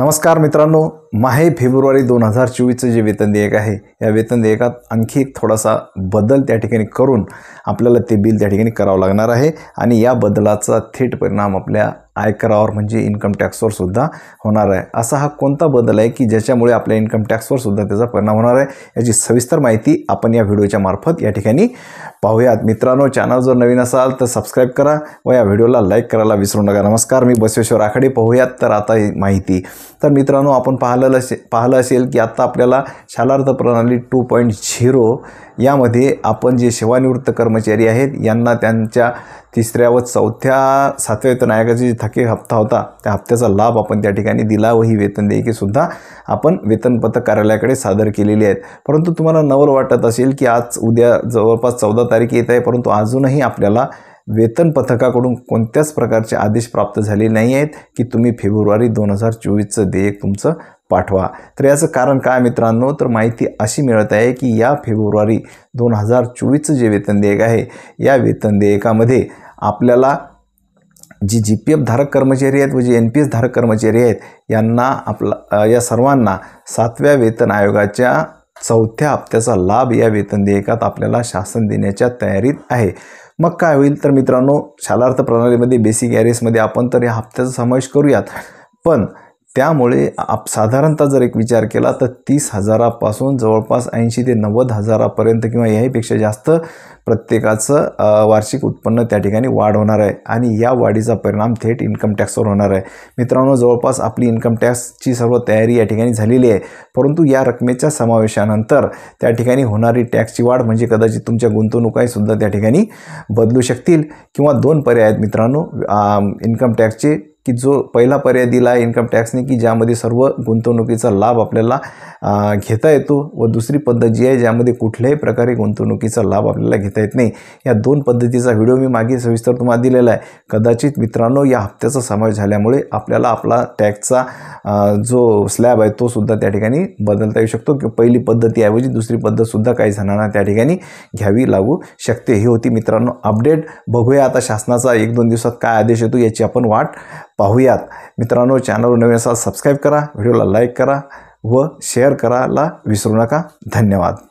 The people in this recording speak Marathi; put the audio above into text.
नमस्कार मित्रांनो माहे फेब्रुवारी दोन हजार चोवीसचं जे वेतन देयक आहे या वेतन देयकात आणखी एक थोडासा बदल त्या ठिकाणी करून आपल्याला ते बिल त्या ठिकाणी करावं लागणार आहे आणि या बदलाचा थेट परिणाम आपल्या आयकरावर म्हणजे इन्कम टॅक्सवर सुद्धा होणार आहे असा हा कोणता बदल आहे की ज्याच्यामुळे आपल्या इन्कम टॅक्सवर सुद्धा त्याचा परिणाम होणार आहे याची सविस्तर माहिती आपण या व्हिडिओच्या मार्फत या ठिकाणी पाहूयात मित्रांनो चॅनल जर नवीन असाल तर सबस्क्राईब करा व या व्हिडिओला लाईक करायला विसरू नका नमस्कार मी बसवेश्वर आखाडे पाहूयात तर आता माहिती तर मित्रांनो आपण पाहिलं असे पाहिलं असेल की आत्ता आपल्याला शालार्थ प्रणाली टू पॉईंट झिरो यामध्ये आपण जे सेवानिवृत्त कर्मचारी आहेत यांना त्यांच्या तिसऱ्या व चौथ्या सातव्या वेतन आयोगाचे जे थके हप्ता होता त्या हप्त्याचा लाभ आपण त्या ठिकाणी दिला व ही वेतन देयकेसुद्धा आपण वेतन पथक कार्यालयाकडे सादर केलेली आहेत परंतु तुम्हाला नवल वाटत असेल की आज उद्या जवळपास चौदा तारीख येत आहे परंतु अजूनही आपल्याला वेतन पथकाकडून कोणत्याच प्रकारचे आदेश प्राप्त झाले नाही आहेत की तुम्ही फेब्रुवारी दोन हजार चोवीसचं देयक तुमचं पाठवा तर याचं कारण काय मित्रांनो तर माहिती अशी मिळत आहे की या फेब्रुवारी दोन हजार चोवीसचं जे वेतन देयक आहे या वेतन देयकामध्ये आपल्याला जी जी पी धारक कर्मचारी आहेत व जे एन पी एस धारक कर्मचारी आहेत यांना आपला या सर्वांना सातव्या वेतन आयोगाच्या चौथ्या हप्त्याचा लाभ या वेतन देयकात आपल्याला शासन देण्याच्या तयारीत आहे मग काय होईल तर मित्रांनो शालार्थ प्रणालीमध्ये बेसिक ॲरिसमध्ये आपण तर या हप्त्याचा समावेश करूयात पण त्यामुळे आप साधारणतः जर एक विचार केला तर तीस हजारापासून जवळपास ऐंशी ते नव्वद हजारापर्यंत किंवा याहीपेक्षा जास्त प्रत्येकाचं वार्षिक उत्पन्न त्या ठिकाणी वाढ होणार आहे आणि या वाढीचा परिणाम थेट इन्कम टॅक्सवर होणार आहे मित्रांनो जवळपास आपली इन्कम टॅक्सची सर्व तयारी या ठिकाणी झालेली आहे परंतु या रकमेच्या समावेशानंतर त्या ठिकाणी होणारी टॅक्सची वाढ म्हणजे कदाचित तुमच्या गुंतवणुकाहीसुद्धा त्या ठिकाणी बदलू शकतील किंवा दोन पर्याय आहेत मित्रांनो इन्कम टॅक्सचे की जो पहिला पर्याय दिला आहे इन्कम टॅक्सने की ज्यामध्ये सर्व गुंतवणुकीचा लाभ आपल्याला घेता येतो व दुसरी पद्धत जी आहे ज्यामध्ये कुठल्याही प्रकारे गुंतवणुकीचा लाभ आपल्याला घेता येत नाही या दोन पद्धतीचा व्हिडिओ मी मागे सविस्तर तुम्हाला दिलेला आहे कदाचित मित्रांनो या हप्त्याचा समावेश झाल्यामुळे आपल्याला आपला टॅक्सचा जो स्लॅब आहे तो सुद्धा त्या ठिकाणी बदलता येऊ शकतो किंवा पहिली पद्धतीऐवजी दुसरी पद्धतसुद्धा काही जणांना त्या ठिकाणी घ्यावी लागू शकते ही होती मित्रांनो अपडेट बघूया आता शासनाचा एक दोन दिवसात काय आदेश येतो याची आपण वाट पाहूयात मित्रांनो चॅनलवर नवीन असा सबस्क्राईब करा व्हिडिओला लाईक करा व शेअर करायला विसरू नका धन्यवाद